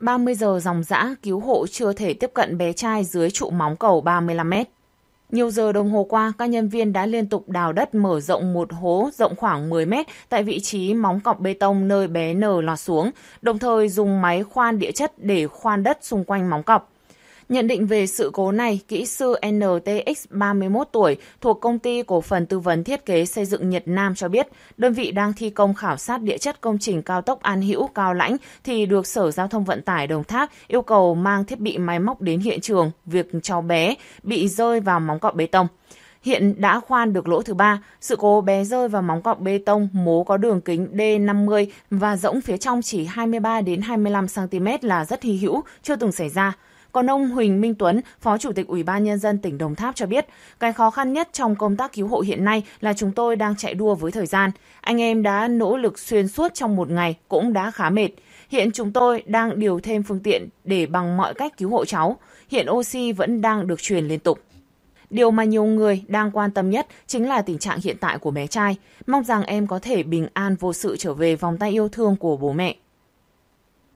30 giờ dòng dã cứu hộ chưa thể tiếp cận bé trai dưới trụ móng cầu 35 mét. Nhiều giờ đồng hồ qua, các nhân viên đã liên tục đào đất mở rộng một hố rộng khoảng 10 mét tại vị trí móng cọc bê tông nơi bé nở lọt xuống, đồng thời dùng máy khoan địa chất để khoan đất xung quanh móng cọc. Nhận định về sự cố này, kỹ sư NTX 31 tuổi thuộc công ty cổ phần tư vấn thiết kế xây dựng Nhật Nam cho biết, đơn vị đang thi công khảo sát địa chất công trình cao tốc An Hữu Cao Lãnh thì được Sở Giao thông Vận tải Đồng Tháp yêu cầu mang thiết bị máy móc đến hiện trường việc cháu bé bị rơi vào móng cọc bê tông hiện đã khoan được lỗ thứ ba. Sự cố bé rơi vào móng cọc bê tông mố có đường kính D50 và rỗng phía trong chỉ 23 đến 25 cm là rất hy hữu, chưa từng xảy ra. Còn ông Huỳnh Minh Tuấn, Phó Chủ tịch Ủy ban Nhân dân tỉnh Đồng Tháp cho biết, cái khó khăn nhất trong công tác cứu hộ hiện nay là chúng tôi đang chạy đua với thời gian. Anh em đã nỗ lực xuyên suốt trong một ngày cũng đã khá mệt. Hiện chúng tôi đang điều thêm phương tiện để bằng mọi cách cứu hộ cháu. Hiện oxy vẫn đang được truyền liên tục. Điều mà nhiều người đang quan tâm nhất chính là tình trạng hiện tại của bé trai. Mong rằng em có thể bình an vô sự trở về vòng tay yêu thương của bố mẹ.